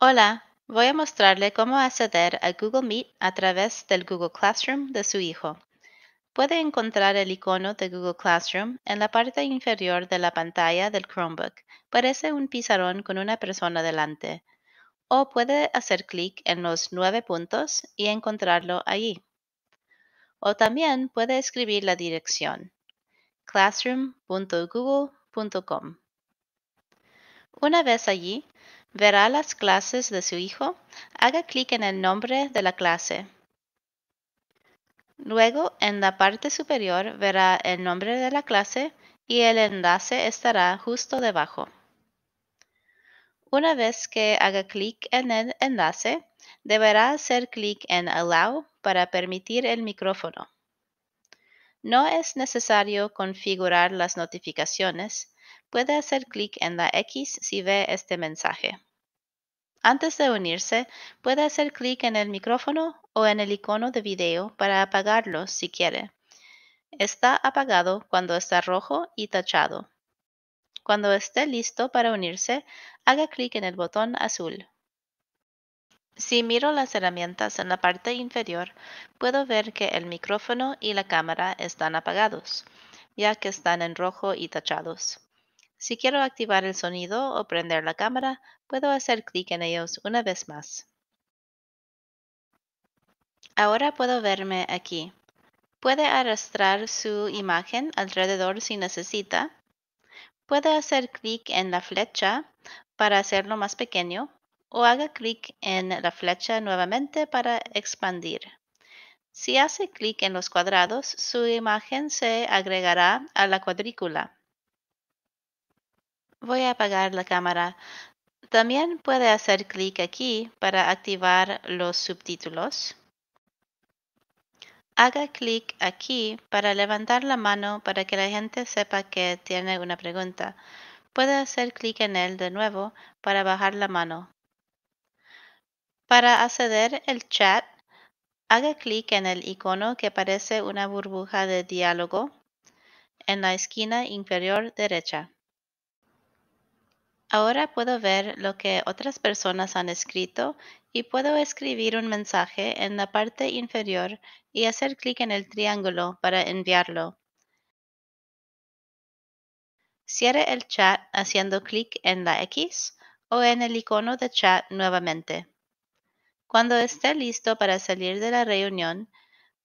Hola, voy a mostrarle cómo acceder a Google Meet a través del Google Classroom de su hijo. Puede encontrar el icono de Google Classroom en la parte inferior de la pantalla del Chromebook. Parece un pizarrón con una persona delante. O puede hacer clic en los nueve puntos y encontrarlo allí. O también puede escribir la dirección classroom.google.com. Una vez allí, Verá las clases de su hijo. Haga clic en el nombre de la clase. Luego, en la parte superior verá el nombre de la clase y el enlace estará justo debajo. Una vez que haga clic en el enlace, deberá hacer clic en Allow para permitir el micrófono. No es necesario configurar las notificaciones. Puede hacer clic en la X si ve este mensaje. Antes de unirse, puede hacer clic en el micrófono o en el icono de video para apagarlo si quiere. Está apagado cuando está rojo y tachado. Cuando esté listo para unirse, haga clic en el botón azul. Si miro las herramientas en la parte inferior, puedo ver que el micrófono y la cámara están apagados, ya que están en rojo y tachados. Si quiero activar el sonido o prender la cámara, puedo hacer clic en ellos una vez más. Ahora puedo verme aquí. Puede arrastrar su imagen alrededor si necesita. Puede hacer clic en la flecha para hacerlo más pequeño o haga clic en la flecha nuevamente para expandir. Si hace clic en los cuadrados, su imagen se agregará a la cuadrícula. Voy a apagar la cámara. También puede hacer clic aquí para activar los subtítulos. Haga clic aquí para levantar la mano para que la gente sepa que tiene una pregunta. Puede hacer clic en él de nuevo para bajar la mano. Para acceder al chat, haga clic en el icono que parece una burbuja de diálogo en la esquina inferior derecha. Ahora puedo ver lo que otras personas han escrito y puedo escribir un mensaje en la parte inferior y hacer clic en el triángulo para enviarlo. Cierre el chat haciendo clic en la X o en el icono de chat nuevamente. Cuando esté listo para salir de la reunión,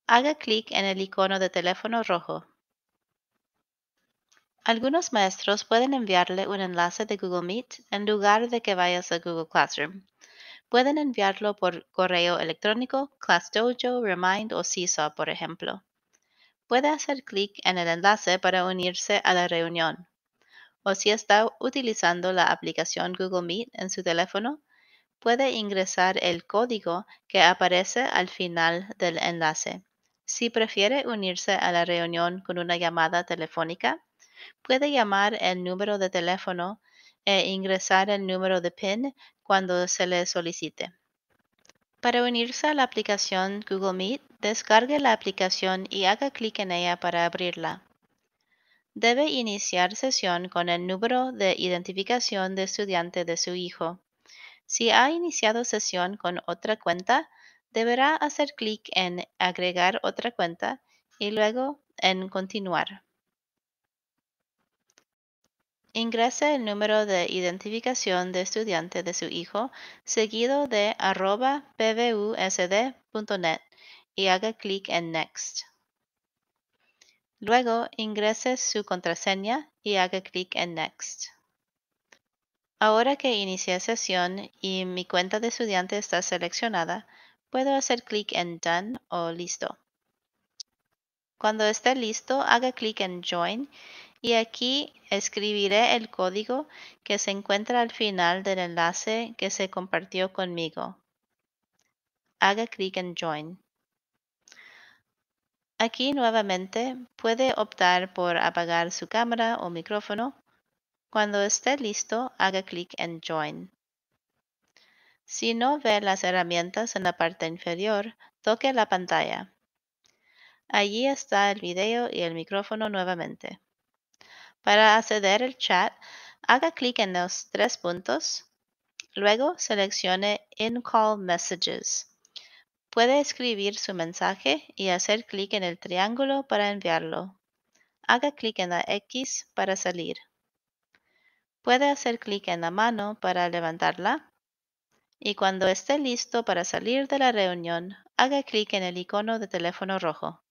haga clic en el icono de teléfono rojo. Algunos maestros pueden enviarle un enlace de Google Meet en lugar de que vayas a Google Classroom. Pueden enviarlo por correo electrónico, ClassDojo, Remind o Seesaw, por ejemplo. Puede hacer clic en el enlace para unirse a la reunión. O si está utilizando la aplicación Google Meet en su teléfono, puede ingresar el código que aparece al final del enlace. Si prefiere unirse a la reunión con una llamada telefónica, puede llamar el número de teléfono e ingresar el número de PIN cuando se le solicite. Para unirse a la aplicación Google Meet, descargue la aplicación y haga clic en ella para abrirla. Debe iniciar sesión con el número de identificación de estudiante de su hijo. Si ha iniciado sesión con otra cuenta, deberá hacer clic en Agregar otra cuenta y luego en Continuar. Ingrese el número de identificación de estudiante de su hijo seguido de arroba pvusd.net y haga clic en Next. Luego ingrese su contraseña y haga clic en Next. Ahora que inicié sesión y mi cuenta de estudiante está seleccionada, puedo hacer clic en Done o Listo. Cuando esté listo, haga clic en Join y aquí escribiré el código que se encuentra al final del enlace que se compartió conmigo. Haga clic en Join. Aquí nuevamente puede optar por apagar su cámara o micrófono cuando esté listo, haga clic en Join. Si no ve las herramientas en la parte inferior, toque la pantalla. Allí está el video y el micrófono nuevamente. Para acceder al chat, haga clic en los tres puntos, luego seleccione In-Call Messages. Puede escribir su mensaje y hacer clic en el triángulo para enviarlo. Haga clic en la X para salir. Puede hacer clic en la mano para levantarla y cuando esté listo para salir de la reunión, haga clic en el icono de teléfono rojo.